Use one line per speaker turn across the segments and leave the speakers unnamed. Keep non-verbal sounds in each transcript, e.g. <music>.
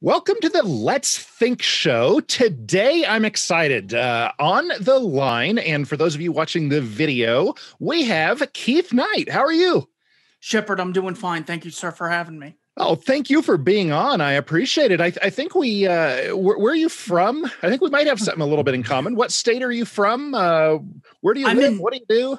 Welcome to the Let's Think Show. Today, I'm excited. Uh, on the line, and for those of you watching the video, we have Keith Knight. How are you?
Shepard, I'm doing fine. Thank you, sir, for having me.
Oh, thank you for being on. I appreciate it. I, I think we, uh, where, where, are you from? I think we might have something a little bit in common. What state are you
from? Uh, where do you I'm live? In, what do you do?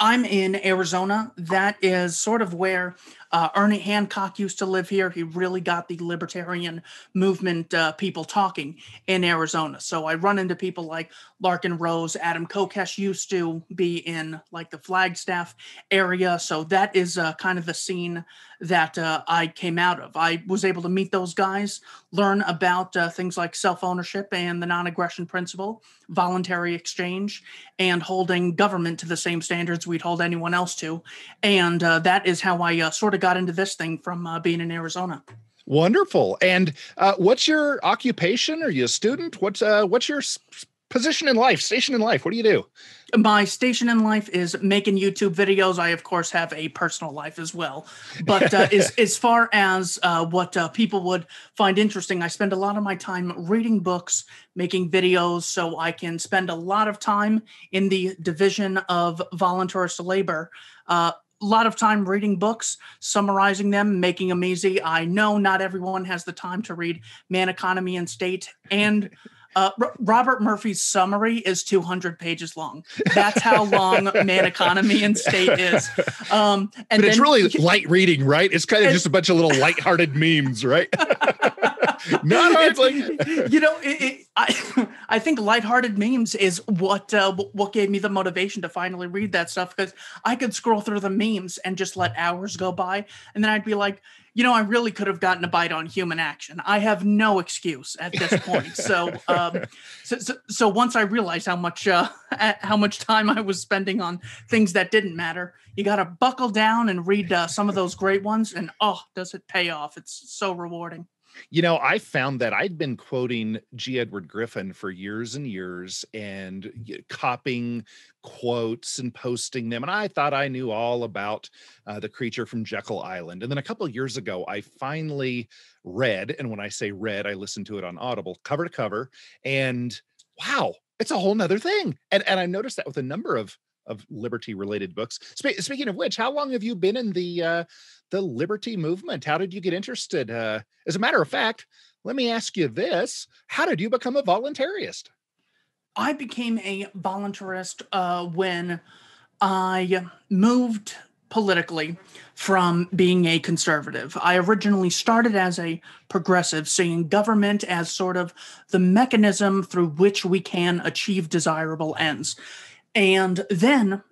I'm in Arizona. That is sort of where uh, Ernie Hancock used to live here. He really got the libertarian movement uh, people talking in Arizona. So I run into people like Larkin Rose, Adam Kokesh used to be in like the Flagstaff area. So that is uh, kind of the scene that uh, I came out of. I was able to meet those guys, learn about uh, things like self ownership and the non aggression principle, voluntary exchange, and holding government to the same standards we'd hold anyone else to. And uh, that is how I sort of of got into this thing from uh, being in Arizona.
Wonderful. And
uh, what's your occupation? Are you a student? What's uh, what's your position in life? Station in life? What do you do? My station in life is making YouTube videos. I of course have a personal life as well, but uh, <laughs> as as far as uh, what uh, people would find interesting, I spend a lot of my time reading books, making videos, so I can spend a lot of time in the division of voluntarist labor uh, a lot of time reading books, summarizing them, making them easy. I know not everyone has the time to read Man, Economy, and State. And uh, R- Robert Murphy's summary is 200 pages long. That's how long Man, Economy, and State is. Um, and but it's then, really
light reading, right? It's kind of just a bunch of little light-hearted memes, right? <laughs> <laughs> Not no, it's like
<laughs> you know, it, it, I <laughs> I think lighthearted memes is what uh, what gave me the motivation to finally read that stuff because I could scroll through the memes and just let hours go by, and then I'd be like, you know, I really could have gotten a bite on human action. I have no excuse at this point. So, um, so, so, so, once I realized how much uh, how much time I was spending on things that didn't matter, you got to buckle down and read uh, some of those great ones. And oh, does it pay off? It's so rewarding.
You know, I found that I'd been quoting G. Edward Griffin for years and years and copying quotes and posting them. And I thought I knew all about uh, the creature from Jekyll Island. And then a couple years ago, I finally read, and when I say read, I listened to it on Audible cover to cover. And wow, it's a whole nother thing. And, and I noticed that with a number of of liberty related books. speaking of which, how long have you been in the uh, the liberty movement? How did you get interested? Uh, as a matter of fact,
let me ask you this How did you become a voluntarist? I became a voluntarist uh, when I moved politically from being a conservative. I originally started as a progressive, seeing government as sort of the mechanism through which we can achieve desirable ends. And then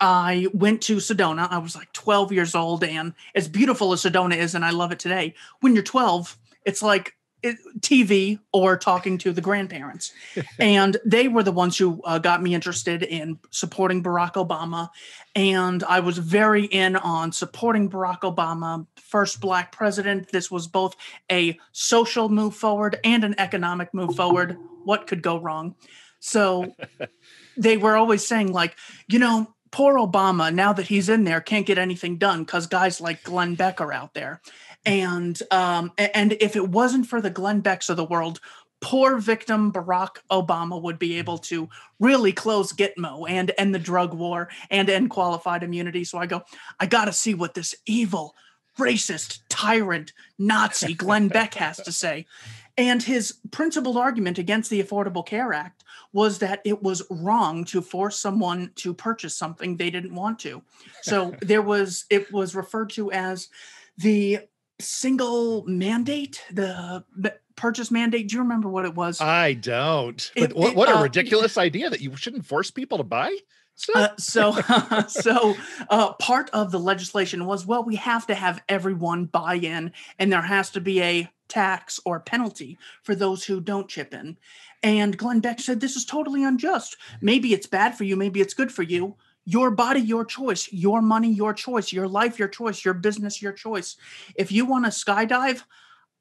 I went to Sedona. I was like 12 years old, and as beautiful as Sedona is, and I love it today, when you're 12, it's like it, TV or talking to the grandparents. <laughs> and they were the ones who uh, got me interested in supporting Barack Obama. And I was very in on supporting Barack Obama, first Black president. This was both a social move forward and an economic move forward. What could go wrong? So <laughs> they were always saying, like, you know, poor Obama, now that he's in there, can't get anything done because guys like Glenn Beck are out there. And um, and if it wasn't for the Glenn Becks of the world, poor victim Barack Obama would be able to really close Gitmo and end the drug war and end qualified immunity. So I go, I got to see what this evil, racist, tyrant, Nazi Glenn Beck has to say. And his principal argument against the Affordable Care Act was that it was wrong to force someone to purchase something they didn't want to. So <laughs> there was, it was referred to as the single mandate, the purchase mandate. Do you remember what it was? I
don't. It, but what, it, what a uh, ridiculous idea that you
shouldn't force people to buy. Uh, so, uh, <laughs> <laughs> so uh, part of the legislation was well, we have to have everyone buy in, and there has to be a tax or penalty for those who don't chip in. And Glenn Beck said, This is totally unjust. Maybe it's bad for you, maybe it's good for you. Your body, your choice, your money, your choice, your life, your choice, your business, your choice. If you want to skydive,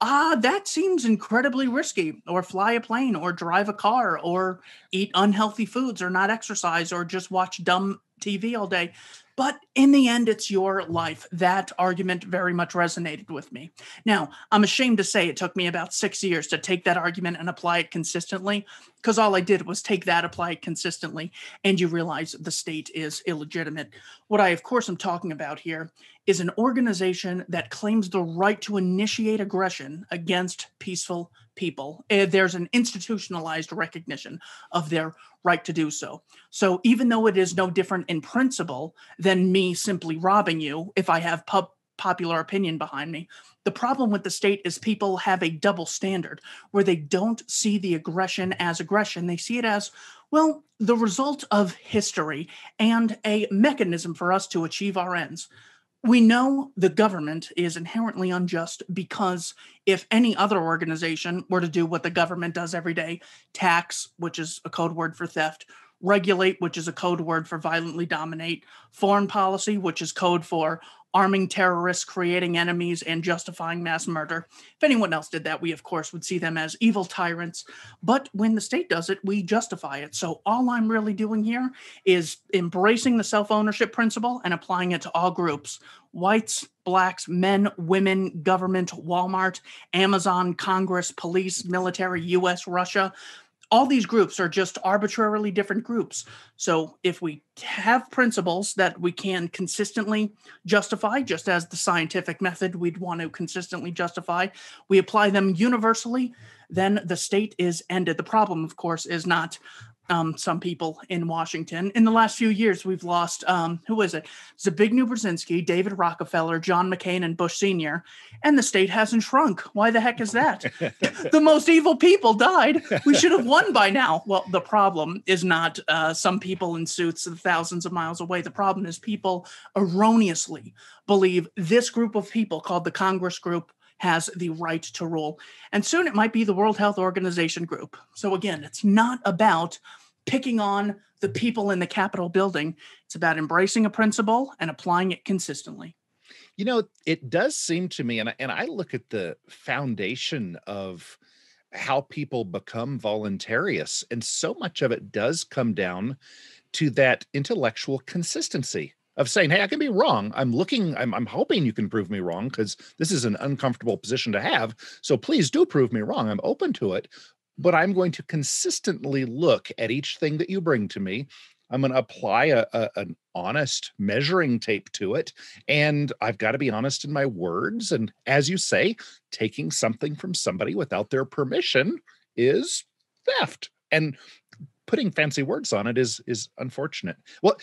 ah, that seems incredibly risky, or fly a plane, or drive a car, or eat unhealthy foods, or not exercise, or just watch dumb TV all day. But in the end, it's your life. That argument very much resonated with me. Now, I'm ashamed to say it took me about six years to take that argument and apply it consistently, because all I did was take that, apply it consistently, and you realize the state is illegitimate. What I, of course, am talking about here is an organization that claims the right to initiate aggression against peaceful people. Eh, there's an institutionalized recognition of their right to do so. So even though it is no different in principle than me simply robbing you if I have pub popular opinion behind me. The problem with the state is people have a double standard where they don't see the aggression as aggression. They see it as, well, the result of history and a mechanism for us to achieve our ends we know the government is inherently unjust because if any other organization were to do what the government does every day tax, which is a code word for theft, regulate, which is a code word for violently dominate, foreign policy, which is code for arming terrorists, creating enemies, and justifying mass murder. If anyone else did that, we of course would see them as evil tyrants. But when the state does it, we justify it. So all I'm really doing here is embracing the self ownership principle and applying it to all groups whites, blacks, men, women, government, Walmart, Amazon, Congress, police, military, US, Russia all these groups are just arbitrarily different groups. So if we have principles that we can consistently justify, just as the scientific method we'd want to consistently justify, we apply them universally, then the state is ended. The problem, of course, is not um, some people in Washington. In the last few years, we've lost um, who is it? Zbigniew Brzezinski, David Rockefeller, John McCain, and Bush Sr. And the state hasn't shrunk. Why the heck is that? <laughs> the most evil people died. We should have won by now. Well, the problem is not uh, some people in suits thousands of miles away. The problem is people erroneously believe this group of people called the Congress group has the right to rule. And soon it might be the World Health Organization group. So again, it's not about picking on the people in the Capitol building. It's about embracing a principle and applying it consistently.
You know, it does seem to me, and I, and I look at the foundation of how people become voluntarious, and so much of it does come down to that intellectual consistency of saying, "Hey, I can be wrong. I'm looking. I'm, I'm hoping you can prove me wrong because this is an uncomfortable position to have. So please do prove me wrong. I'm open to it." but I'm going to consistently look at each thing that you bring to me. I'm going to apply a, a, an honest measuring tape to it. And I've got to be honest in my words. And as you say, taking something from somebody without their permission is theft. And putting fancy words on it is is unfortunate. Well,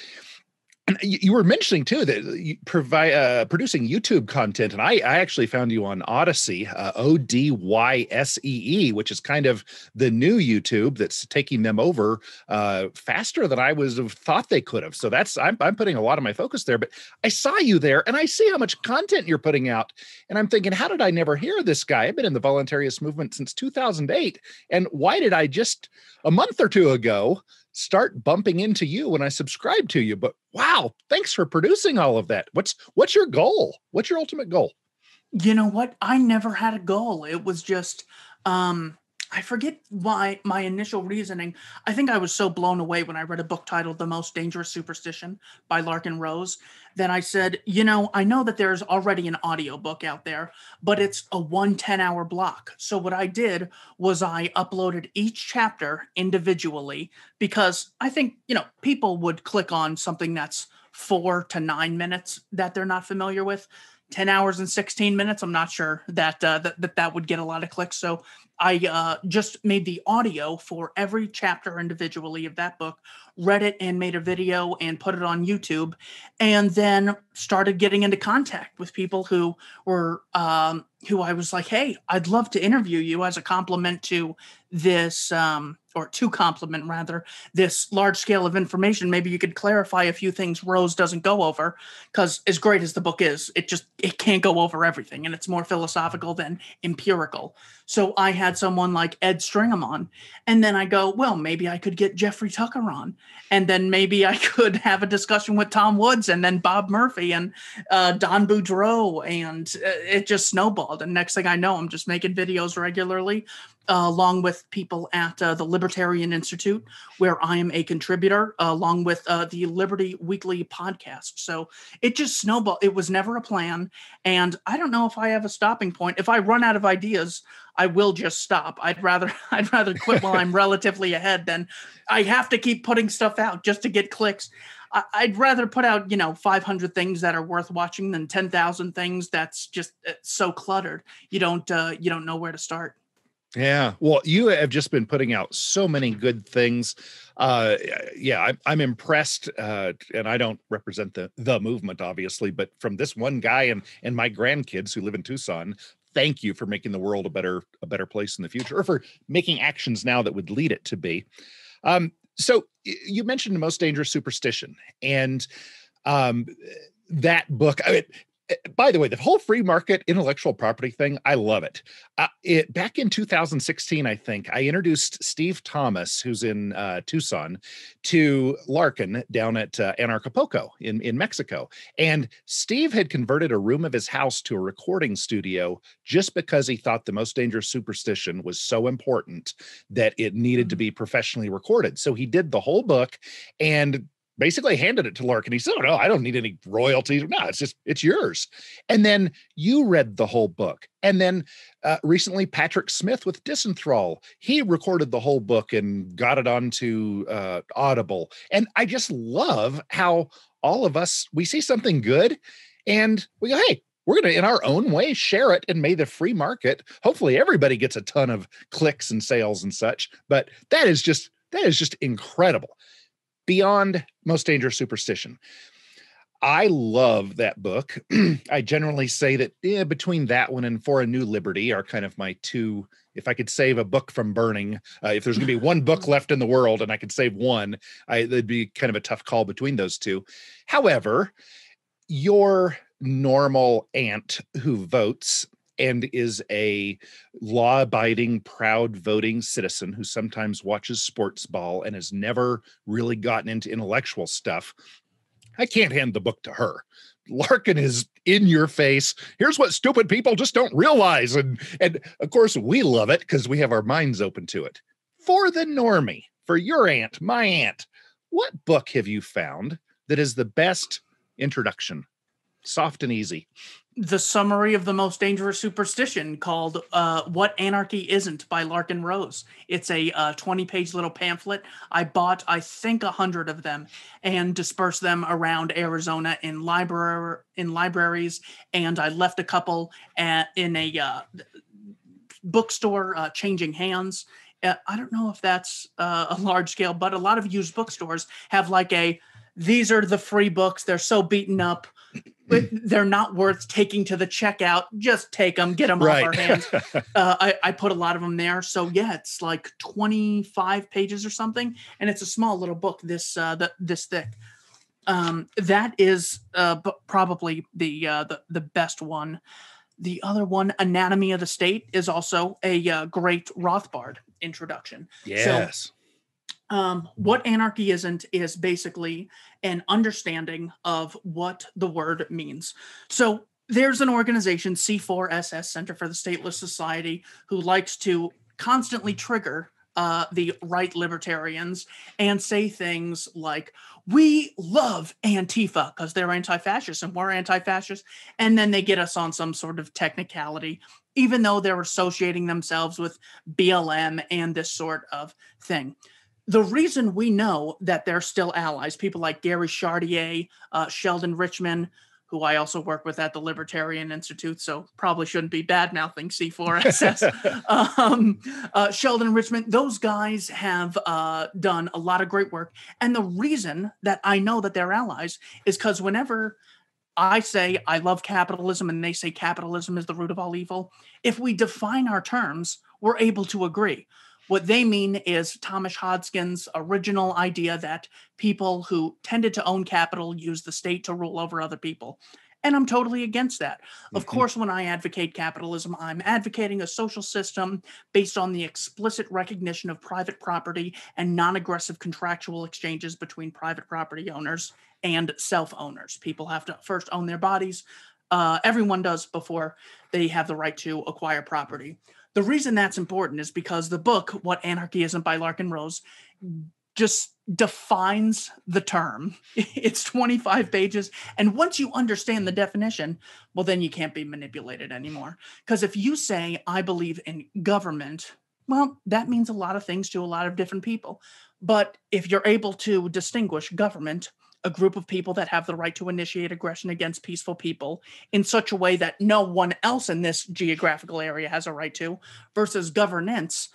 and you were mentioning too that you provide uh, producing YouTube content, and I, I actually found you on Odyssey, uh, O D Y S E E, which is kind of the new YouTube that's taking them over uh, faster than I was have thought they could have. So that's I'm, I'm putting a lot of my focus there. But I saw you there, and I see how much content you're putting out, and I'm thinking, how did I never hear this guy? I've been in the voluntarist movement since 2008, and why did I just a month or two ago? start bumping into you when I subscribe to you. But wow, thanks for producing all of that. What's what's your
goal? What's your ultimate goal? You know what? I never had a goal. It was just um I forget why my initial reasoning. I think I was so blown away when I read a book titled The Most Dangerous Superstition by Larkin Rose that I said, you know, I know that there's already an audiobook out there, but it's a one 10 hour block. So what I did was I uploaded each chapter individually because I think, you know, people would click on something that's four to nine minutes that they're not familiar with. 10 hours and 16 minutes i'm not sure that uh, that, that, that would get a lot of clicks so i uh, just made the audio for every chapter individually of that book read it and made a video and put it on youtube and then started getting into contact with people who were um, who i was like hey i'd love to interview you as a compliment to this um, or to complement rather this large scale of information maybe you could clarify a few things rose doesn't go over because as great as the book is it just it can't go over everything and it's more philosophical than empirical so i had someone like ed stringham on and then i go well maybe i could get jeffrey tucker on and then maybe i <laughs> could have a discussion with tom woods and then bob murphy and uh, don boudreau and uh, it just snowballed and next thing i know i'm just making videos regularly uh, along with people at uh, the Libertarian Institute, where I am a contributor, uh, along with uh, the Liberty Weekly podcast. So it just snowballed. It was never a plan. And I don't know if I have a stopping point. If I run out of ideas, I will just stop. I'd rather <laughs> I'd rather quit while I'm <laughs> relatively ahead than I have to keep putting stuff out just to get clicks. I, I'd rather put out, you know, 500 things that are worth watching than 10,000 things that's just uh, so cluttered. You don't uh, you don't know where to start.
Yeah. Well, you have just been putting out so many good things. Uh, yeah, I'm, I'm impressed. Uh, and I don't represent the, the movement, obviously, but from this one guy and, and my grandkids who live in Tucson, thank you for making the world a better, a better place in the future or for making actions now that would lead it to be. Um, so you mentioned the most dangerous superstition and, um, that book I mean, by the way, the whole free market intellectual property thing, I love it. Uh, it back in 2016, I think I introduced Steve Thomas, who's in uh, Tucson, to Larkin down at uh, Anarchapoco in in Mexico, and Steve had converted a room of his house to a recording studio just because he thought the most dangerous superstition was so important that it needed to mm. be professionally recorded. So he did the whole book, and basically handed it to and He said, oh, no, I don't need any royalties. No, it's just, it's yours. And then you read the whole book. And then uh, recently, Patrick Smith with Disenthrall, he recorded the whole book and got it onto uh, Audible. And I just love how all of us, we see something good and we go, hey, we're going to, in our own way, share it and may the free market, hopefully everybody gets a ton of clicks and sales and such. But that is just, that is just incredible Beyond Most Dangerous Superstition. I love that book. <clears throat> I generally say that yeah, between that one and For a New Liberty are kind of my two. If I could save a book from burning, uh, if there's going to be <laughs> one book left in the world and I could save one, it'd be kind of a tough call between those two. However, your normal aunt who votes and is a law abiding, proud voting citizen who sometimes watches sports ball and has never really gotten into intellectual stuff. I can't hand the book to her. Larkin is in your face. Here's what stupid people just don't realize. And and of course we love it because we have our minds open to it. For the normie, for your aunt, my aunt, what book have you found that is the best introduction? Soft and easy
the summary of the most dangerous superstition called uh, what anarchy isn't by larkin rose it's a uh, 20 page little pamphlet i bought i think 100 of them and dispersed them around arizona in library in libraries and i left a couple at, uh, in a uh, bookstore uh, changing hands uh, i don't know if that's a large scale but a lot of used bookstores have like a these are the free books they're so beaten up they're not worth taking to the checkout. Just take them, get them right. off our hands. <laughs> Uh, I, I, put a lot of them there. So yeah, it's like 25 pages or something, and it's a small little book this uh, the, this thick. Um, that is uh, b- probably the, uh, the the best one. The other one, Anatomy of the State, is also a uh, great Rothbard introduction. Yes. So, um, what anarchy isn't is basically an understanding of what the word means. So there's an organization, C4SS, Center for the Stateless Society, who likes to constantly trigger uh, the right libertarians and say things like, we love Antifa because they're anti fascist and we're anti fascist. And then they get us on some sort of technicality, even though they're associating themselves with BLM and this sort of thing the reason we know that they're still allies, people like Gary Chartier, uh, Sheldon Richman, who I also work with at the Libertarian Institute, so probably shouldn't be bad mouthing C4SS. <laughs> um, uh, Sheldon Richmond, those guys have uh, done a lot of great work. And the reason that I know that they're allies is because whenever I say I love capitalism and they say capitalism is the root of all evil, if we define our terms, we're able to agree. What they mean is Thomas Hodgkin's original idea that people who tended to own capital use the state to rule over other people. And I'm totally against that. Of mm-hmm. course, when I advocate capitalism, I'm advocating a social system based on the explicit recognition of private property and non aggressive contractual exchanges between private property owners and self owners. People have to first own their bodies. Uh, everyone does before they have the right to acquire property. The reason that's important is because the book, What Anarchy Isn't by Larkin Rose, just defines the term. <laughs> It's 25 pages. And once you understand the definition, well, then you can't be manipulated anymore. Because if you say, I believe in government, well, that means a lot of things to a lot of different people. But if you're able to distinguish government a group of people that have the right to initiate aggression against peaceful people in such a way that no one else in this geographical area has a right to, versus governance,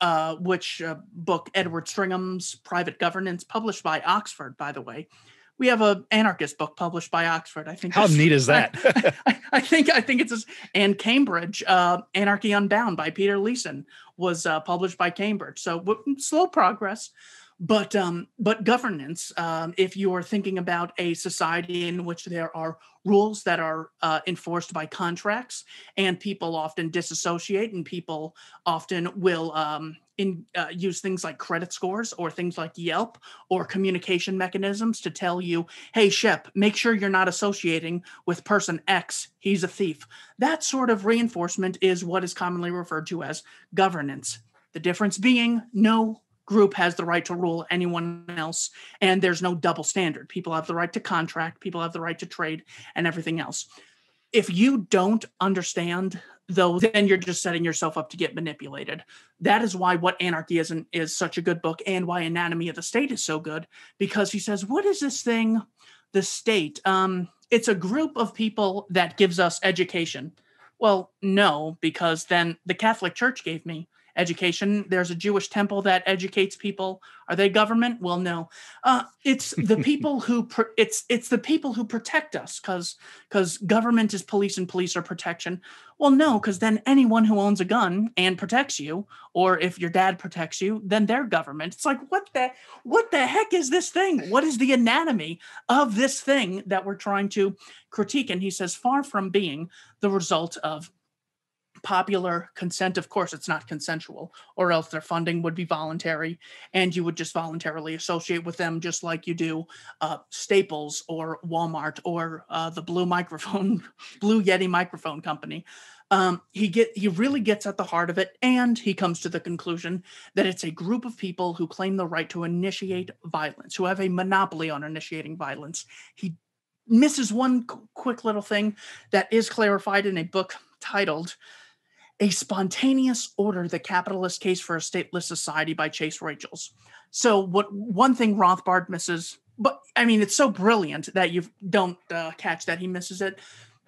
uh, which uh, book Edward Stringham's Private Governance, published by Oxford, by the way. We have a anarchist book published by Oxford. I think. How neat is that? <laughs> I, I, think I think it's and Cambridge uh, Anarchy Unbound by Peter Leeson was uh, published by Cambridge. So w- slow progress, but um, but governance, um, if you are thinking about a society in which there are rules that are uh, enforced by contracts, and people often disassociate, and people often will um, in, uh, use things like credit scores or things like Yelp or communication mechanisms to tell you, hey, Shep, make sure you're not associating with person X. He's a thief. That sort of reinforcement is what is commonly referred to as governance. The difference being no group has the right to rule anyone else and there's no double standard people have the right to contract people have the right to trade and everything else if you don't understand though then you're just setting yourself up to get manipulated that is why what anarchy is not is such a good book and why anatomy of the state is so good because he says what is this thing the state um it's a group of people that gives us education well no because then the catholic church gave me education. There's a Jewish temple that educates people. Are they government? Well, no. Uh, it's the <laughs> people who it's it's the people who protect us because because government is police and police are protection. Well, no, because then anyone who owns a gun and protects you, or if your dad protects you, then they're government. It's like what the what the heck is this thing? What is the anatomy of this thing that we're trying to critique? And he says, far from being the result of popular consent of course it's not consensual or else their funding would be voluntary and you would just voluntarily associate with them just like you do uh, staples or walmart or uh, the blue microphone <laughs> blue yeti microphone company um, he get he really gets at the heart of it and he comes to the conclusion that it's a group of people who claim the right to initiate violence who have a monopoly on initiating violence he misses one quick little thing that is clarified in a book titled a spontaneous order the capitalist case for a stateless society by chase rachels so what one thing rothbard misses but i mean it's so brilliant that you don't uh, catch that he misses it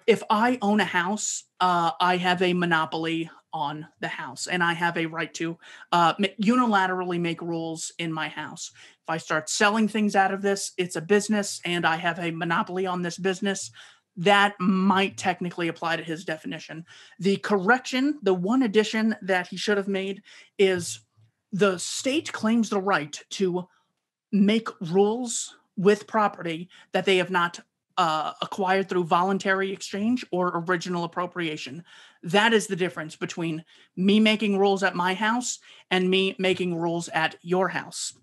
if i own a house uh, i have a monopoly on the house and i have a right to uh, unilaterally make rules in my house if i start selling things out of this it's a business and i have a monopoly on this business that might technically apply to his definition. The correction, the one addition that he should have made is the state claims the right to make rules with property that they have not uh, acquired through voluntary exchange or original appropriation. That is the difference between me making rules at my house and me making rules at your house.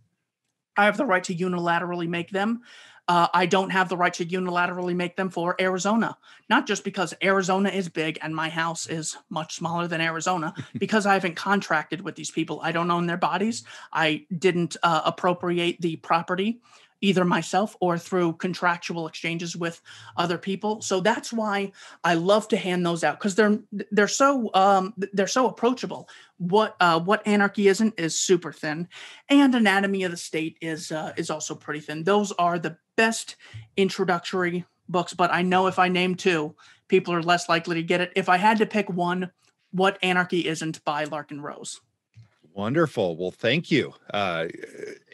I have the right to unilaterally make them. Uh, I don't have the right to unilaterally make them for Arizona, not just because Arizona is big and my house is much smaller than Arizona, <laughs> because I haven't contracted with these people. I don't own their bodies. I didn't uh, appropriate the property either myself or through contractual exchanges with other people. So that's why I love to hand those out because they're they're so um, they're so approachable. What uh, what anarchy isn't is super thin, and anatomy of the state is uh, is also pretty thin. Those are the best introductory books, but I know if I name two, people are less likely to get it. If I had to pick one, what anarchy isn't by Larkin Rose.
Wonderful. Well, thank you. Uh,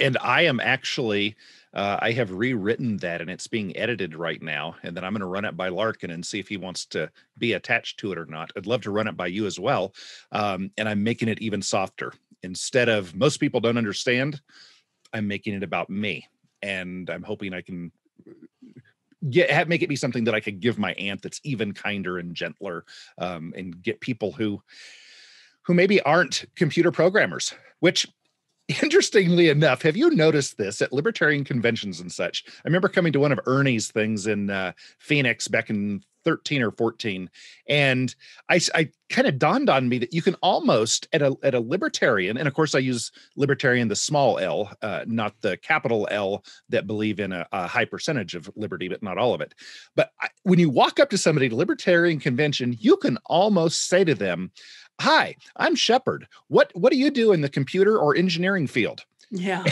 and I am actually uh, I have rewritten that and it's being edited right now. And then I'm going to run it by Larkin and see if he wants to be attached to it or not. I'd love to run it by you as well. Um, and I'm making it even softer. Instead of most people don't understand, I'm making it about me. And I'm hoping I can get make it be something that I could give my aunt that's even kinder and gentler um, and get people who who maybe aren't computer programmers, which interestingly enough, have you noticed this at libertarian conventions and such? I remember coming to one of Ernie's things in uh, Phoenix back in 13 or 14 and i, I kind of dawned on me that you can almost at a, at a libertarian and of course i use libertarian the small l uh, not the capital l that believe in a, a, high percentage of liberty but not all of it but I, when you walk up to somebody at a libertarian convention you can almost say to them hi i'm shepard what what do you do in the computer or engineering field yeah <laughs>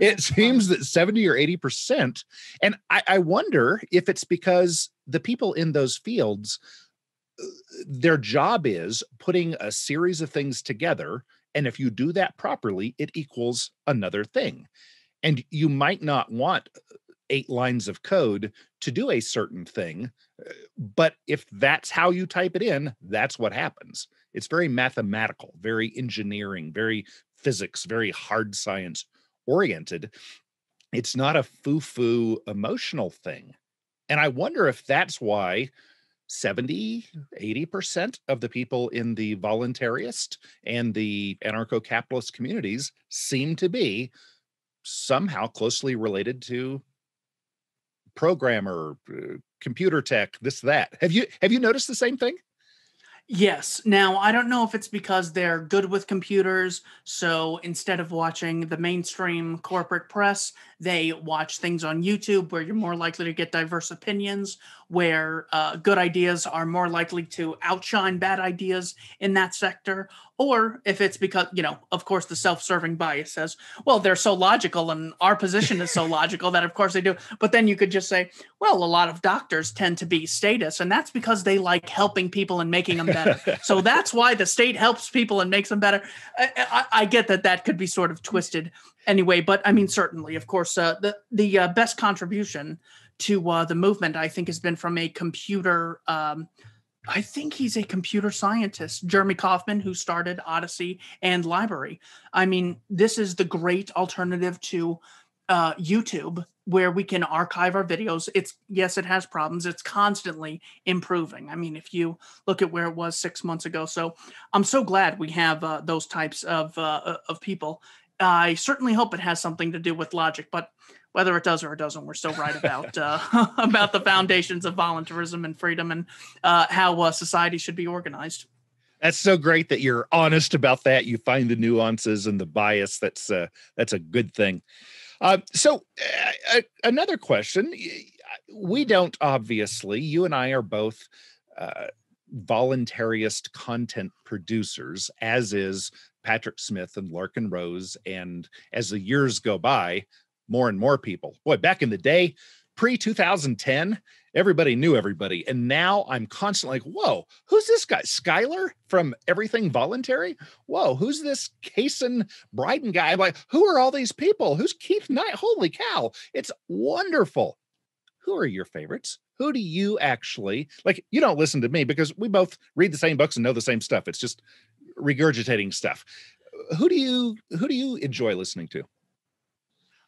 it seems that 70 or 80 percent and I, I wonder if it's because the people in those fields uh, their job is putting a series of things together and if you do that properly it equals another thing and you might not want uh, eight lines of code to do a certain thing uh, but if that's how you type it in that's what happens it's very mathematical, very engineering, very physics, very hard science oriented. It's not a foo foo emotional thing. And I wonder if that's why 70, 80% of the people in the voluntarist and the anarcho capitalist communities seem to be somehow closely related to programmer, uh, computer tech, this, that. Have you have you noticed the same thing?
Yes. Now, I don't know if it's because they're good with computers. So instead of watching the mainstream corporate press, they watch things on YouTube where you're more likely to get diverse opinions, where uh, good ideas are more likely to outshine bad ideas in that sector. Or if it's because, you know, of course, the self serving bias says, well, they're so logical and our position is so <laughs> logical that, of course, they do. But then you could just say, well, a lot of doctors tend to be status, and that's because they like helping people and making them better. so that's why the state helps people and makes them better. I, I, I get that that could be sort of twisted anyway, but I mean, certainly, of course, uh, the the uh, best contribution to uh, the movement, I think, has been from a computer. Um, I think he's a computer scientist, Jeremy Kaufman, who started Odyssey and Library. I mean, this is the great alternative to uh, YouTube, where we can archive our videos. It's yes, it has problems. It's constantly improving. I mean, if you look at where it was six months ago, so I'm so glad we have uh, those types of uh, of people I certainly hope it has something to do with logic, but whether it does or it doesn't, we're still right about uh, <laughs> about the foundations of voluntarism and freedom and uh, how uh, society should be organized.
That's so great that you're honest about that. You find the nuances and the bias. That's uh, that's a good thing. Uh, so, uh, another question: We don't obviously. You and I are both voluntarist content producers, as is Patrick Smith and Larkin Rose. And as the years go by, more and more people. Boy, back in the day, pre 2010, everybody knew everybody. And now I'm constantly like, whoa, who's this guy? Skyler from Everything Voluntary? Whoa, who's this Kason Bryden guy? I'm like, who are all these people? Who's Keith Knight? Holy cow, it's wonderful. Who are your favorites? Who do you actually like? You don't listen to me because we both read the same books and know the same stuff. It's just regurgitating stuff. Who do you who do you enjoy listening to?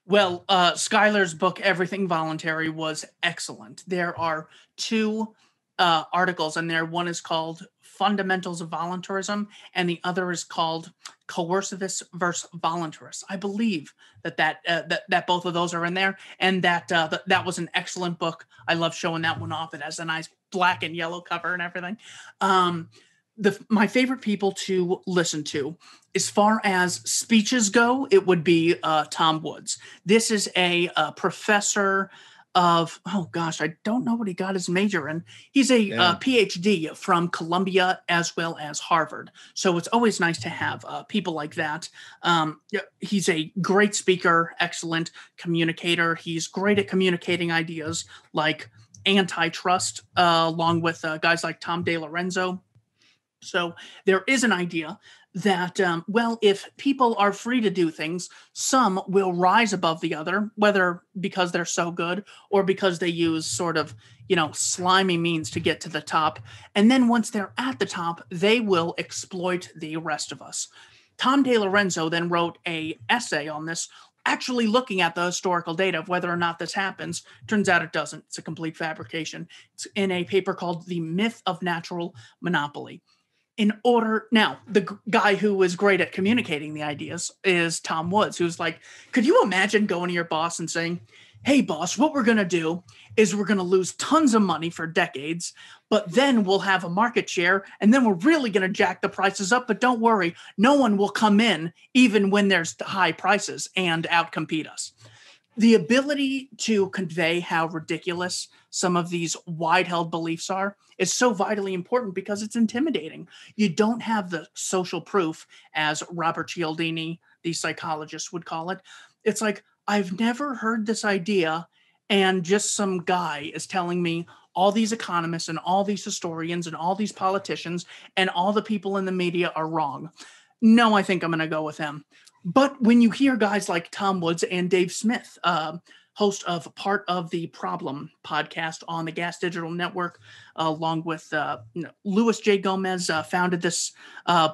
Well, uh, Skylar's book, Everything Voluntary, was excellent. There are two uh, articles in there. One is called Fundamentals of Voluntarism, and the other is called Coercivist versus Voluntarist. I believe that that uh, that, that both of those are in there, and that uh, th- that was an excellent book. I love showing that one off. It has a nice black and yellow cover and everything. Um, the my favorite people to listen to as far as speeches go it would be uh, tom woods this is a, a, uh, professor of oh gosh i don't know what he got his major in he's a, uh, phd from columbia as well as harvard so it's always nice to have uh, people like that um, he's a great speaker excellent communicator he's great at communicating ideas like antitrust uh, along with uh, guys like tom de lorenzo so there is an idea that, um, well, if people are free to do things, some will rise above the other, whether because they're so good or because they use sort of, you know, slimy means to get to the top. And then once they're at the top, they will exploit the rest of us. Tom De Lorenzo then wrote a essay on this, actually looking at the historical data of whether or not this happens. Turns out it doesn't. It's a complete fabrication. It's in a paper called The Myth of Natural Monopoly in order now the guy who was great at communicating the ideas is tom woods who's like could you imagine going to your boss and saying hey boss what we're going to do is we're going to lose tons of money for decades but then we'll have a market share and then we're really going to jack the prices up but don't worry no one will come in even when there's high prices and outcompete us the ability to convey how ridiculous some of these wide held beliefs are is so vitally important because it's intimidating. You don't have the social proof, as Robert Cialdini, the psychologist, would call it. It's like, I've never heard this idea, and just some guy is telling me all these economists and all these historians and all these politicians and all the people in the media are wrong. No, I think I'm going to go with him. But when you hear guys like Tom Woods and Dave Smith, uh, host of Part of the Problem podcast on the Gas Digital Network, uh, along with uh, you know, Louis J. Gomez, uh, founded this uh,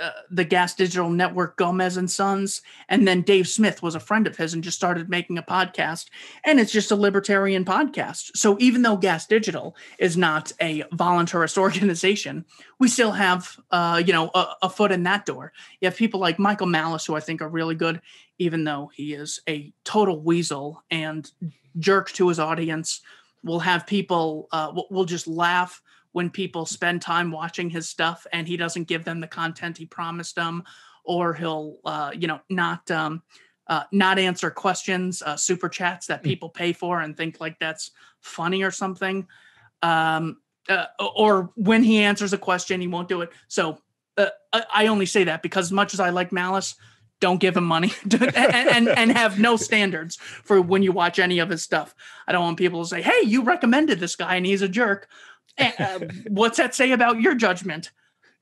uh, the Gas Digital Network, Gomez and Sons, and then Dave Smith was a friend of his and just started making a podcast. And it's just a libertarian podcast. So even though Gas Digital is not a voluntarist <laughs> organization, we still have uh, you know a, a, foot in that door. You have people like Michael Malice, who I think are really good, even though he is a total weasel and jerk to his audience. We'll have people. Uh, we'll just laugh when people spend time watching his stuff and he doesn't give them the content he promised them, or he'll uh, you know not um, uh, not answer questions, uh, super chats that hmm. people pay for and think like that's funny or something. Um, uh, or when he answers a question, he won't do it. So uh, I only say that because as much as I like Malice, don't give him money and, <laughs> and, and have no standards for when you watch any of his stuff. I don't want people to say, "Hey, you recommended this guy and he's a jerk." Eh, uh, what's that say about your judgment?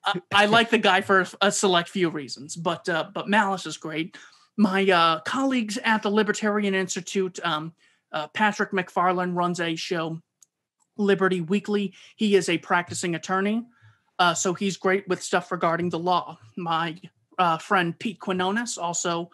Uh, I like the guy for a select few reasons, but uh, but Malice is great. My uh, colleagues at the Libertarian Institute, um, uh, Patrick McFarland runs a show, Liberty Weekly. He is a practicing attorney, uh, so he's great with stuff regarding the law. My friend Pete Quinones also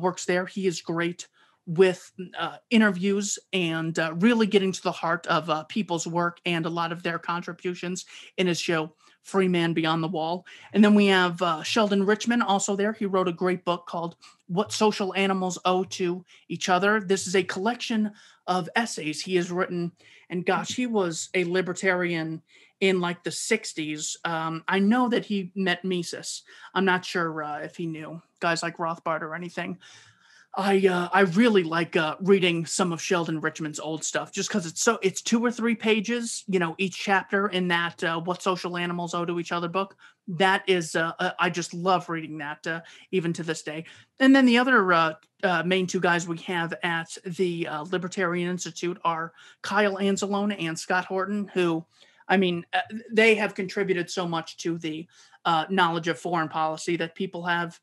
works there. He is great with uh, interviews and uh, really getting to the heart of uh, people's work and a lot of their contributions in his show free man beyond the wall and then we have uh, sheldon richman also there he wrote a great book called what social animals owe to each other this is a collection of essays he has written and gosh he was a libertarian in like the 60s um, i know that he met mises i'm not sure uh, if he knew guys like rothbard or anything I uh, I really like uh, reading some of Sheldon Richman's old stuff just because it's so it's two or three pages, you know, each chapter in that uh, "What Social Animals Owe to Each Other" book. That is, uh, uh, I just love reading that uh, even to this day. And then the other main two guys we have at the Libertarian Institute are Kyle Anzalone and Scott Horton, who, I mean, they have contributed so much to the knowledge of foreign policy that people have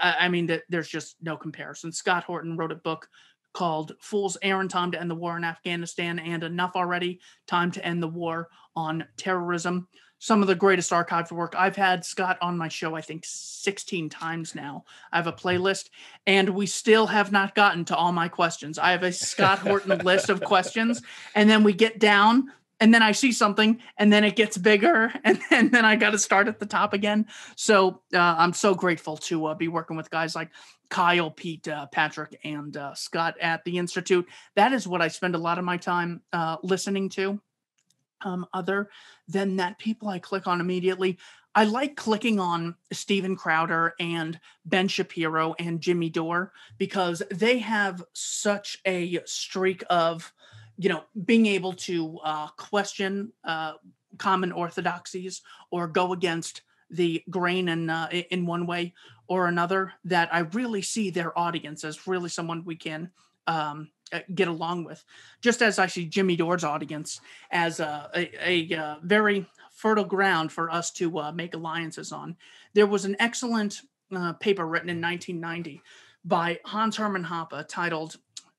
I mean, that there's just no comparison. Scott Horton wrote a book called Fool's Errand Time to End the War in Afghanistan and Enough Already Time to End the War on Terrorism. Some of the greatest archived work. I've had Scott on my show, I think, 16 times now. I have a playlist, and we still have not gotten to all my questions. I have a Scott Horton list of <laughs> questions, and then we get down and then I see something, and then it gets bigger, <laughs> and then, then I got to start at the top again. So uh, I'm so grateful to uh, be working with guys like Kyle, Pete, uh, Patrick, and uh, Scott at the Institute. That is what I spend a lot of my time uh, listening to. Um, other than that, people I click on immediately. I like clicking on Stephen Crowder and Ben Shapiro and Jimmy Dore because they have such a streak of you know, being able to uh, question uh, common orthodoxies or go against the grain in uh, in one way or another. That I really see their audience as really someone we can um, uh, get along with, just as I see Jimmy Dore's audience as a, a, a uh, very fertile ground for us to uh, make alliances on. There was an excellent paper written in 1990 by Hans Hermann Hoppe titled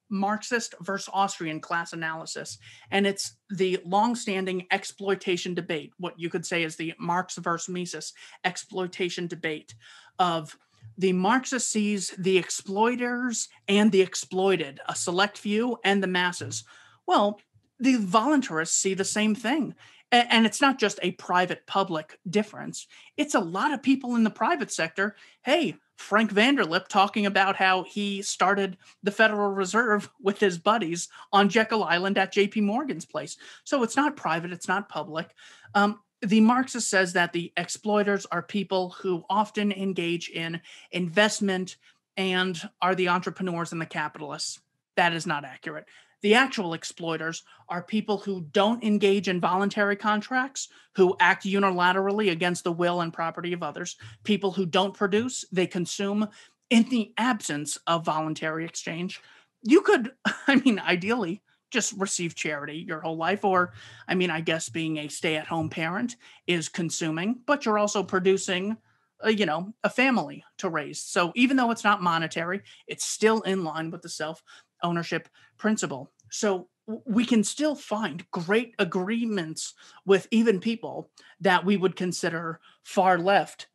Marxist versus Austrian class analysis. And it's the longstanding exploitation debate, what you could say is the Marx versus Mises exploitation debate of the Marxist sees the exploiters and the exploited, a select few and the masses. Well, the voluntarists see the same thing. And it's not just a private public difference, it's a lot of people in the private sector. Hey, Frank Vanderlip talking about how he started the Federal Reserve <laughs> with his buddies on Jekyll Island at JP Morgan's place. So it's not private, it's not public. Um, the Marxist says that the exploiters are people who often engage in investment and are the entrepreneurs and the capitalists. That is not accurate. The actual exploiters are people who don't engage in voluntary contracts, who act unilaterally against the will and property of others, people who don't produce, they consume in the absence of voluntary exchange. You could, <laughs> I mean, ideally, just receive charity your whole life. Or, I mean, I guess being a stay at home parent is consuming, but you're also producing, uh, you know, a family to raise. So even though it's not monetary, it's still in line with the self ownership principle. So we can still find great agreements with even people that we would consider far left.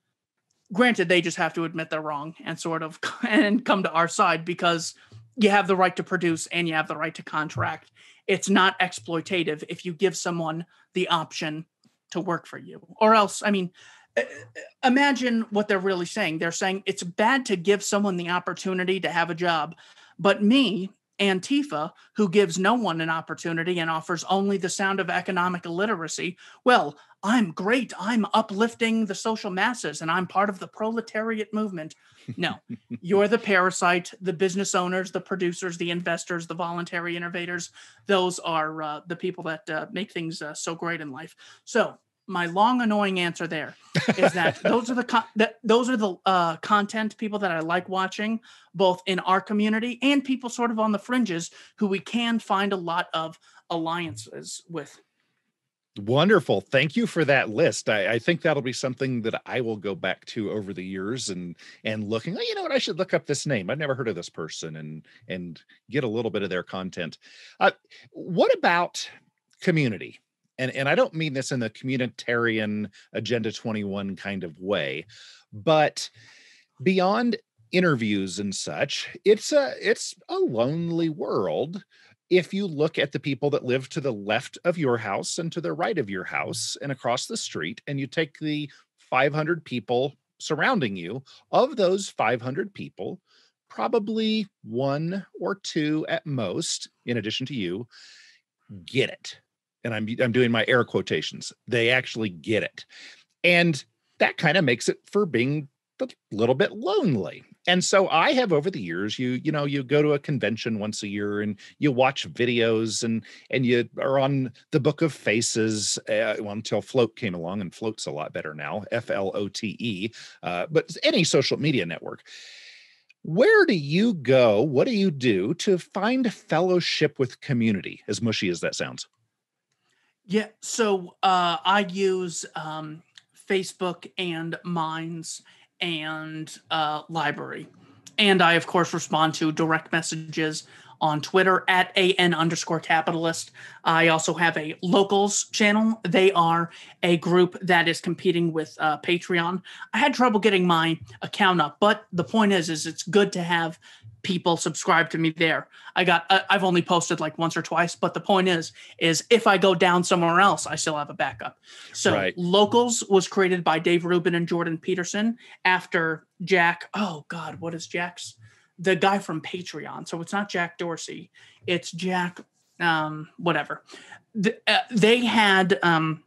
Granted, they just have to admit they're wrong and sort of <laughs> and come to our side because you have the right to produce and you have the right to contract. It's not exploitative if you give someone the option to work for you. Or else, I mean, uh, uh, imagine what they're really saying. They're saying it's bad to give someone the opportunity to have a job but me, Antifa, who gives no one an opportunity and offers only the sound of economic illiteracy, well, I'm great. I'm uplifting the social masses and I'm part of the proletariat movement. No, <laughs> you're the parasite, the business owners, the producers, the investors, the voluntary innovators. Those are uh, the people that uh, make things uh, so great in life. So my long annoying answer there is that <laughs> those are the con- that those are the uh, content people that I like watching, both in our community and people sort of on the fringes who we can find a lot of alliances with.
Wonderful. Thank you for that list. I, I, think that'll be something that I will go back to over the years and and looking, oh, you know what, I should look up this name. I've never heard of this person and and get a little bit of their content. Uh, what about community? and and I don't mean this in the communitarian agenda 21 kind of way, but beyond interviews and such, it's a it's a lonely world if you look at the people that live to the left of your house and to the right of your house and across the street and you take the 500 people surrounding you, of those 500 people, probably one or two at most in addition to you get it and I'm I'm doing my air quotations. They actually get it. And that kind of makes it for being a little bit lonely. And so I have over the years you you know you go to a convention once a year and you watch videos and and you are on the book of faces uh, well, until float came along and float's a lot better now F L O T E uh, but any social media network where do you go what do you do to find fellowship with community as mushy as that sounds
yeah. So uh, I use um, Facebook and Minds and uh, Library. And I, of course, respond to direct messages on Twitter at AN underscore capitalist. I also have a locals channel. They are a group that is competing with uh, Patreon. I had trouble getting my account up, but the point is, is it's good to have people subscribe to me there. I got I've only posted like once or twice, but the point is is if I go down somewhere else, I still have a backup. So right. Locals was created by Dave Rubin and Jordan Peterson after Jack. Oh God, what is Jack's? The guy from Patreon. So it's not Jack Dorsey. It's Jack um whatever. The, uh, they had um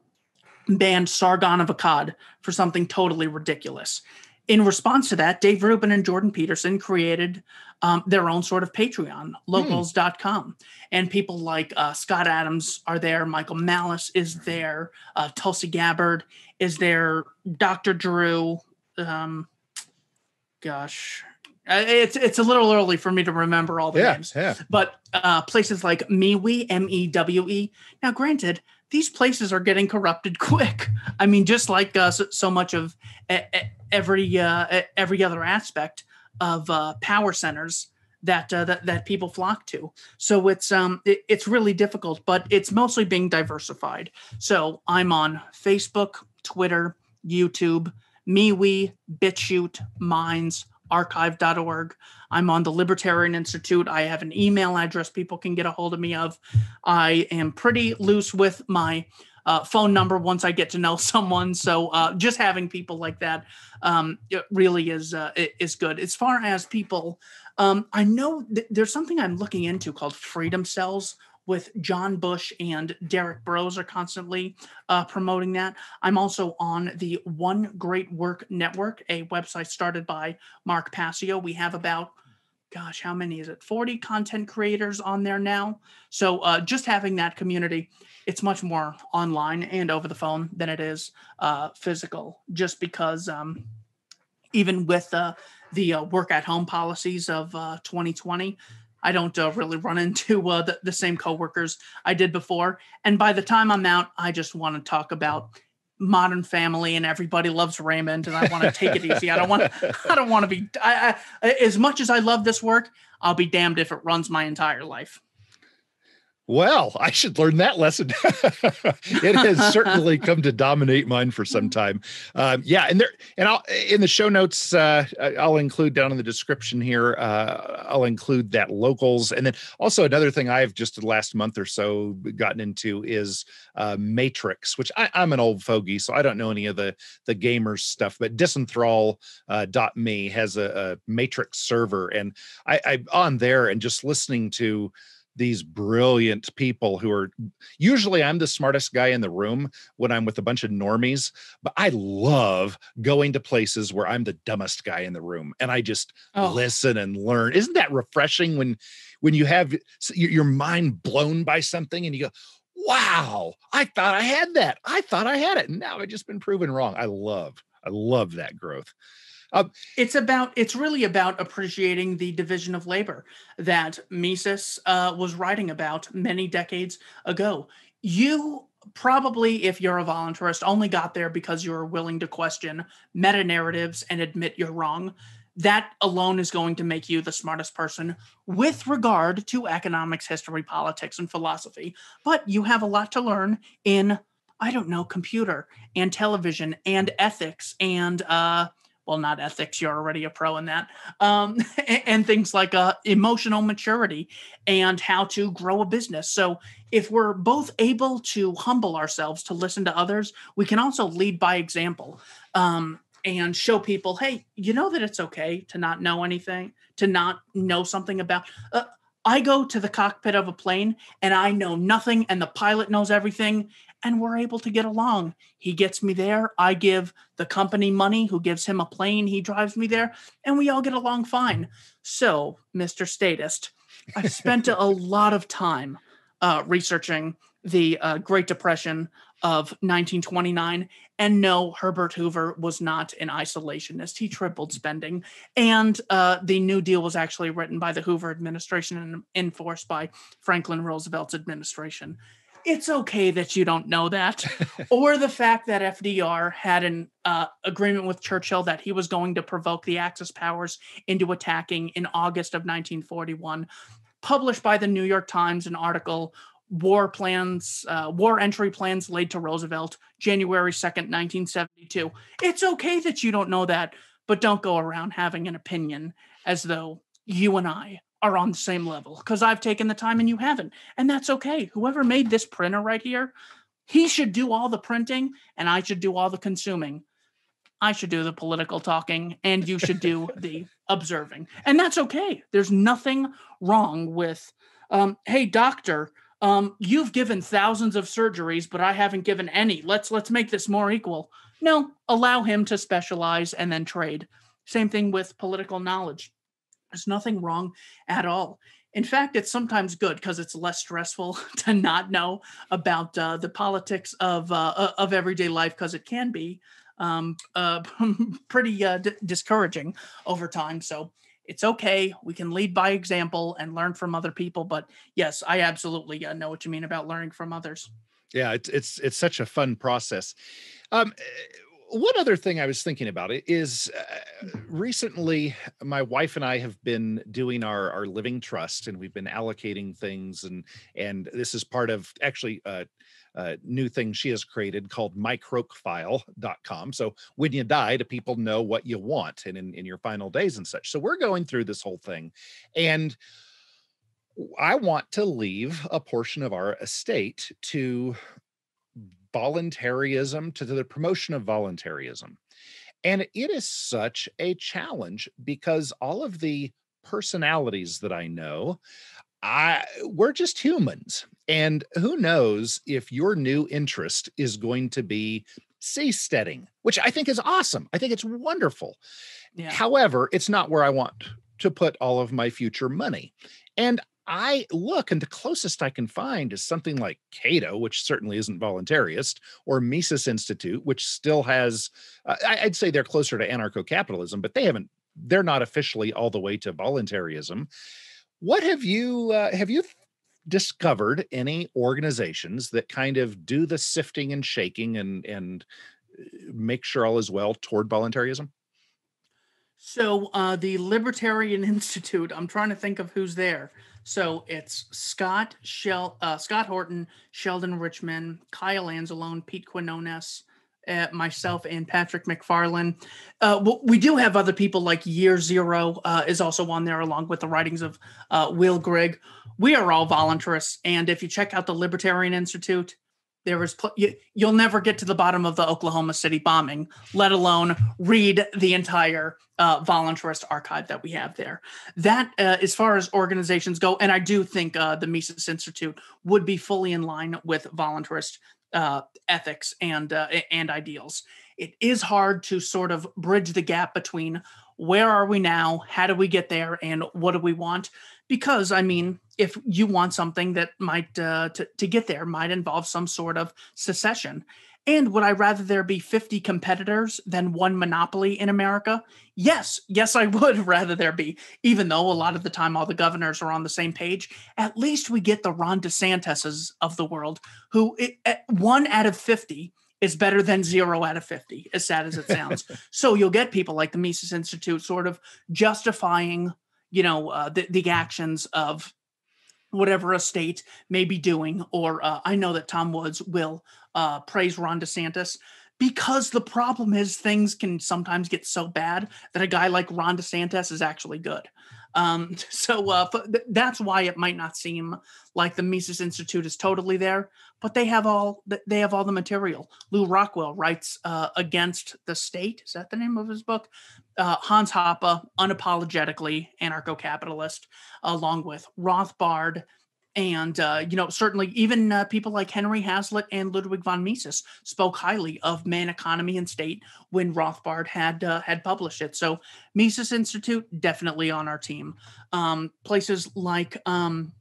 banned Sargon of Akkad for something totally ridiculous in response to that, Dave Rubin and Jordan Peterson created um, their own sort of Patreon, hmm. locals.com. Mm. And people like uh, Scott Adams are there, Michael Malice is there, uh, Tulsi Gabbard is there, Dr. Drew. Um, gosh, it's it's a little early for me to remember all the yeah, names, yeah. but uh, places like MeWe, M E W E. Now, granted, these places are getting corrupted <laughs> quick. I mean, just like uh, so, so, much of every uh, every other aspect of uh, power centers that, uh, that that people flock to. So it's um it, it's really difficult, but it's mostly being diversified. So I'm on Facebook, Twitter, YouTube, MeWe, BitChute, Minds, archive.org. I'm on the Libertarian Institute. I have an email address people can get a hold of me of. I am pretty loose with my uh, phone number once I get to know <laughs> someone. So uh, just having people like that um, really is uh, is good. As far as people, um, I know th- there's something I'm looking into called Freedom Cells with John Bush and Derek Burrows are constantly uh, promoting that. I'm also on the One Great Work Network, a website started by Mark Passio. We have about gosh, how many is it? 40 content creators on there now. So uh, just having that community, it's much more online and over the phone than it is uh, physical, just because um, even with uh, the uh, work at home policies of 2020, uh, I don't uh, really run into uh, the, the same coworkers I did before. And by the time I'm out, I just want to talk about Modern Family and Everybody Loves Raymond, and I want to take it easy. I don't want. I don't want to be. I, I, as much as I love this work, I'll be damned if it runs my entire life.
Well, I should learn that lesson. <laughs> it has certainly <laughs> come to dominate mine for some time. Um, yeah, and there, and I'll in the show notes, uh, I'll include down in the description here. Uh, I'll include that locals, and then also another thing I've just the last month or so gotten into is uh, Matrix, which I, am an old fogey, so I don't know any of the the gamers stuff. But Disenthrall uh, dot me has a, a Matrix server, and I, I'm on there and just listening to these brilliant people who are usually I'm the smartest guy in the room when I'm with a bunch of normies, but I love going to places where I'm the dumbest guy in the room and I just oh. listen and learn. Isn't that refreshing when when you have your mind blown by something and you go, "Wow, I thought I had that. I thought I had it." And now
I've just been proven wrong. I love I love that growth it's about it's really about appreciating the division of labor that Mises uh, was writing about many decades ago. You probably, if you're a voluntarist, only got there because you're willing to question meta narratives and admit you're wrong. That alone is going to make you the smartest person with regard to economics, history, politics, and philosophy. But you have a lot to learn in, I don't know, computer and television and ethics and uh, well, not ethics, you're already a pro in that, um, and, <laughs> and, things like uh, emotional maturity and how to grow a business. So, if we're both able to humble ourselves to listen to others, we can also lead by example um, and show people, hey, you know that it's okay to not know anything, to not know something about. Uh, I go to the cockpit of a plane and I know nothing, and the pilot knows everything, and we're able to get along. He gets me there. I give the company money, who gives him a plane. He drives me there, and we all get along fine. So, Mr. Statist, I've spent a <laughs> lot of time uh, researching the uh, Great Depression of 1929. And no, Herbert Hoover was not an isolationist. He tripled spending. And uh, the New Deal was actually written by the Hoover administration and enforced by Franklin Roosevelt's administration it's okay that you don't know that, <laughs> or the fact that FDR had an uh, agreement with Churchill that he was going to provoke the Axis powers into attacking in August of 1941. Published by the New York Times, an article war plans, uh, war entry plans laid to Roosevelt, January 2nd, 1972. It's okay that you don't know that, but don't go around having an opinion as though you and I are on the same level because I've taken the time and you haven't. And that's okay. Whoever made this printer right here, he should do all the printing and I should do all the consuming. I should do the political talking and you should do <laughs> the observing. And that's okay. There's nothing wrong with, um, hey, doctor, um, you've given thousands of surgeries, but I haven't given any. Let's let's make this more equal. No, allow him to specialize and then trade. Same thing with political knowledge. There's nothing wrong at all. In fact, it's sometimes good because it's less stressful <laughs> to not know about uh, the politics of uh, of everyday life because it can be um, uh, <laughs> pretty uh, d- discouraging over time. So it's okay. We can lead by example and learn from other people. But yes, I absolutely uh, know what you mean about learning from others.
Yeah, it's it's it's such a fun process. Um, eh, one other thing I was thinking about it is uh, mm-hmm. recently my wife and I have been doing our our living trust and we've been allocating things and and this is part of actually a, uh, a new thing she has created called microfile.com. So when you die, do people know what you want and in, in your final days and such. So we're going through this whole thing and I want to leave a portion of our estate to voluntarism to the promotion of voluntarism. And it is such a challenge because all of the personalities that I know, I we're just humans. And who knows if your new interest is going to be seasteading, which I think is awesome. I think it's wonderful. Yeah. However, it's not where I want to put all of my future money. And I look, and the closest I can find is something like Cato, which certainly isn't voluntarist, or Mises Institute, which still has, uh, I'd say they're closer to anarcho capitalism, but they haven't, they're not officially all the way to voluntarism. What have you, uh, have you discovered any organizations that kind of do the sifting and shaking and, and uh, make sure all is well toward voluntarism?
So uh, the Libertarian <laughs> Institute. I'm trying to think of who's there. So it's Scott Shell, uh, Scott Horton, Sheldon Richmond, Kyle Anzalone, Pete Quinones, uh, myself, and Patrick McFarland. Uh, we do have other people like Year Zero uh, is also on there, along with the writings of uh, Will Grigg. We are all voluntarists, and if you check out the Libertarian Institute, there was pl- you, will never get to the bottom of the Oklahoma City bombing, let alone read the entire uh, voluntarist archive that we have there. That, uh, as far as organizations go, and I do think uh, the Mises Institute would be fully in line with voluntarist uh, ethics and uh, and ideals. It is hard to sort of bridge the gap between where are we now, how do we get there, and what do we want because I mean, if you want something that might uh, to, to get there might involve some sort of secession. And would I rather there be 50 competitors than one monopoly in America? Yes, yes, I would <laughs> rather there be, even though a lot of the time all the governors are on the same page. At least we get the Ron DeSantis's of the world, who it, one out of 50 is better than zero out of 50, as sad as it sounds. <laughs> so you'll get people like the Mises Institute sort of justifying you know uh, the, the mm. actions of whatever a state may be doing or uh, i know that tom woods will uh, praise ron desantis because the problem is things can sometimes get so bad that a guy like ron desantis is actually good um, <laughs> so uh, that's why it might not seem like the Mises Institute is totally there, but they have all they have all the material. Lou Rockwell writes uh, against the state. Is that the name of his book? Uh, Hans Hoppe, unapologetically anarcho-capitalist, along with Rothbard, and, uh, you know, certainly even uh, people like Henry Hazlitt and Ludwig von Mises spoke highly of Man, Economy, and State when Rothbard had uh, had published it. So Mises Institute, definitely on our team. Um, places like, um,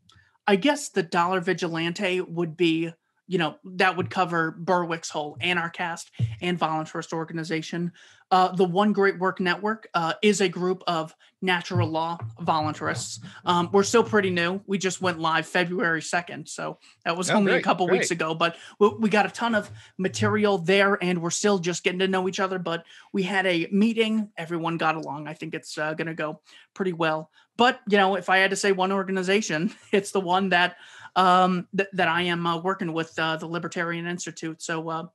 I guess the Dollar Vigilante would be – you know that would cover Berwick's whole Anarchist, and Voluntarist Organization. Uh, the One Great Work Network uh, is a group of natural law voluntarists. Um, we're still pretty new. We just went live February second, so that was oh, only great, a couple great. weeks ago. But we, we, got a ton of material there, and we're still just getting to know each other. But we had a meeting. Everyone got along. I think it's uh, going to go pretty well. But you know, if I had to say one organization, <laughs> it's the one that um, th- that I am uh, working with uh, the Libertarian Institute. So uh,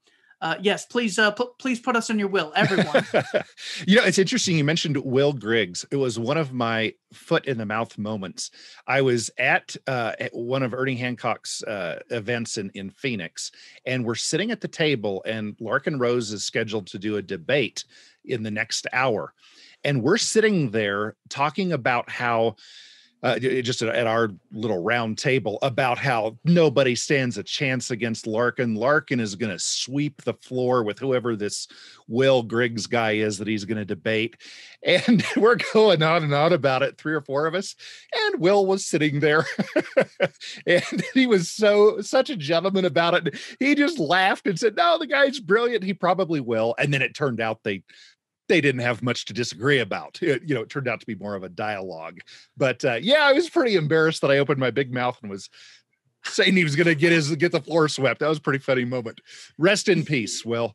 uh yes, please, uh, p- please put us in your will, everyone. <laughs>
you know, it's interesting. You mentioned Will Griggs. It was one of my foot in the mouth moments. I was at, uh, at one of Ernie Hancock's uh, events in in Phoenix, and we're sitting at the table, and Larkin Rose is scheduled to do a debate in the next hour, and we're sitting there talking about how uh, just at our little round table about how nobody stands a chance against Larkin. Larkin is going to sweep the floor with whoever this Will Griggs guy is that he's going to debate. <laughs> And we're going on and on about it, three or four of us. And Will was sitting there <laughs> and he was so, such a gentleman about it. He just laughed and said, No, the guy's brilliant. He probably will. And then it turned out they they didn't have much to disagree about. It, you know, it turned out to be more of a dialogue. But uh, yeah, I was pretty embarrassed that I opened my big mouth and was saying he was going to get his get the floor swept. That was pretty funny moment. Rest in peace, Will.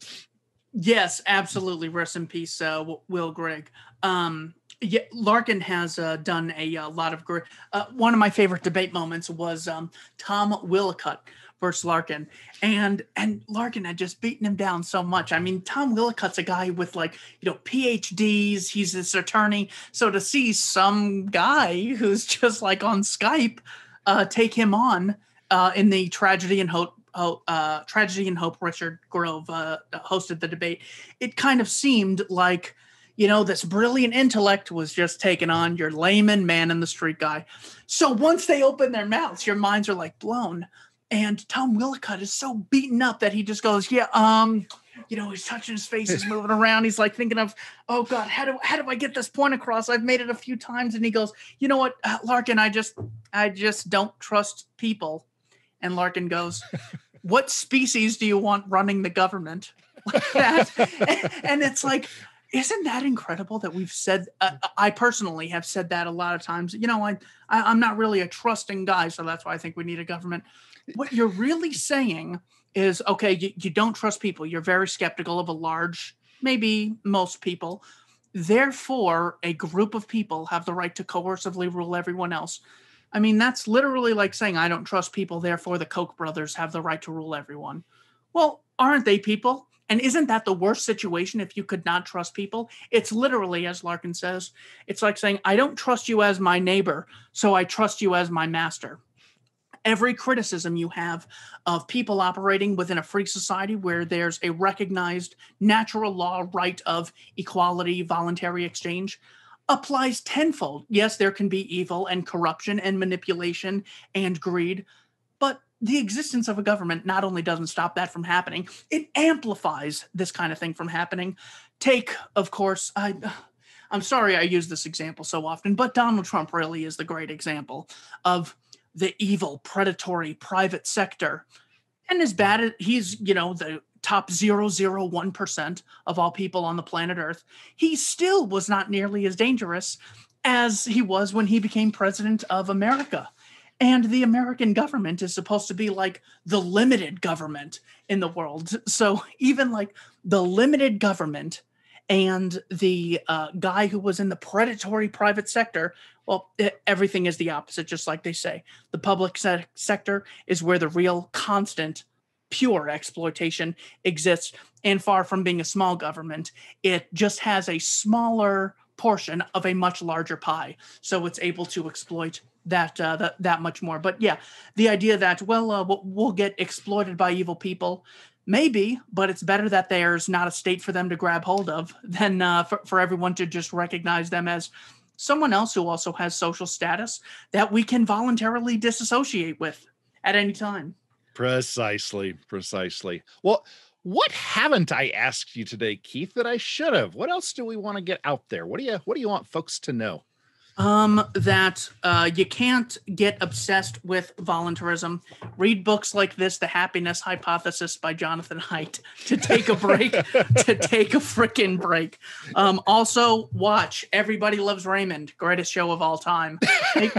Yes, absolutely. Rest in peace, uh, Will Gregg. Um, yeah, Larkin has uh, done a, a, uh, lot of great. Uh, one of my favorite debate moments was um, Tom Willicott versus Larkin. And and Larkin had just beaten him down so much. I mean, Tom Willicott's a guy with like, you know, PhDs, he's this attorney. So to see some guy who's <laughs> just like on Skype uh, take him on uh, in the tragedy and hope uh, tragedy and hope richard grove uh, hosted the debate it kind of seemed like you know, this brilliant intellect was just taking on your layman man in the street guy. So once they open their mouths, your minds are like blown. And Tom Willicott is so beaten up that he just goes, yeah, um, you know, he's touching his face, he's <laughs> moving around. He's like thinking of, oh God, how do how do I get this point across? I've made it a few times, and he goes, you know what, uh, Larkin, I just I just don't trust people. And Larkin goes, <laughs> what species do you want running the government? <laughs> Like that, and it's like. Isn't that incredible that we've said? Uh, uh, I personally have said that a lot of times. You know, I, I I'm not really a trusting guy, so that's why I think we need a government what you're really saying is okay, you, you don't trust people. You're very skeptical of a large, maybe most people. Therefore, a group of people have the right to coercively rule everyone else. I mean, that's literally like saying, I don't trust people, therefore the Koch brothers have the right to rule everyone. Well, aren't they people? And isn't that the worst situation if you could not trust people? It's literally, as Larkin says, it's like saying, I don't trust you as my neighbor, so I trust you as my master every criticism you have of people operating within a free society where there's a recognized natural law right of equality, voluntary exchange applies tenfold. Yes, there can be evil and corruption and manipulation and greed, but the existence of a government not only doesn't stop that from happening, it amplifies this kind of thing from happening. Take, of course, I. I'm sorry I use this example so often, but Donald Trump really is the great example of the evil, predatory private sector. And as bad as he's, you know, the top 001% of all people on the planet Earth, he still was not nearly as dangerous as he was when he became president of America. And the American government is supposed to be like the limited government in the world. So even like the limited government and the uh, guy who was in the predatory private sector. Well, everything is the opposite, just like they say. The public se- sector is where the real constant pure exploitation exists. And far from being a small government, it just has a smaller portion of a much larger pie. So it's able to exploit that uh, that, that much more. But yeah, the idea that, well, uh, we'll get exploited by evil people Maybe, but it's better that there's not a state for them to grab hold of than uh, for, for everyone to just recognize them as someone else who also has social status that we can voluntarily disassociate with at any time.
Precisely, precisely. Well, what haven't I asked
you today, Keith, that I should have? What else do we want to get out there? What do you what do you want folks to know? Um, that uh, you can't get obsessed with voluntarism. Read books like this, The Happiness Hypothesis by Jonathan Haidt, to take a break, <laughs> to take a freaking break. Um, also, watch Everybody Loves Raymond, greatest show of all time. Make,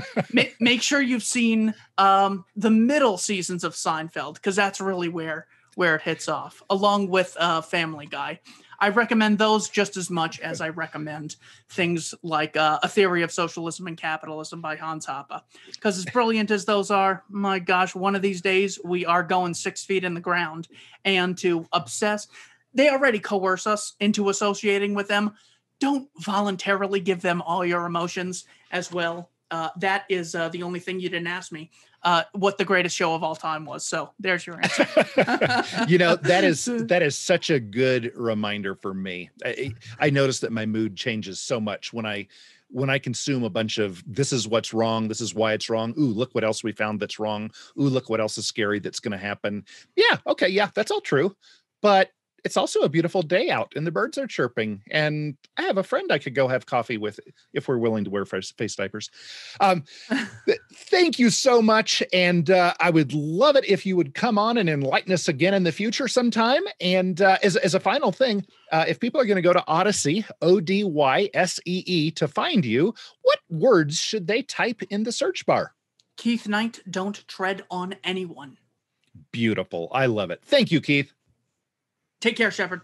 <laughs> make sure you've seen um, the middle seasons of Seinfeld, because that's really where where it hits off, along with uh, Family Guy. I recommend those just as much as I recommend things like uh, A Theory of Socialism and Capitalism by Hans Hoppe. Because as brilliant as those are, my gosh, one of these days we are going six feet in the ground. And to obsess, they already coerce us into associating with them. Don't voluntarily give them all your emotions as well. Uh, that is uh, the only thing you didn't ask me uh, what the greatest show of all time was. So there's your answer.
<laughs> you know that is <laughs> that is such a good reminder for me. I, I notice that my mood changes so much when I when I consume a bunch of this is what's wrong, this is why it's wrong. Ooh, look what else we found that's wrong. Ooh, look what else is scary that's going to happen. Yeah, okay, yeah, that's all true. But it's also a beautiful day out and the birds are chirping and i have a friend i could go have coffee with if we're willing to wear face, diapers um, <laughs> thank you so much and uh, i would love it if you would come on and enlighten us again in the future sometime and uh, as, as a final thing uh, if people are going to go to odyssey o-d-y-s-e-e to find you what
words should they type in the search bar keith knight don't tread on anyone
beautiful i love it thank you keith
Take care, Shepard.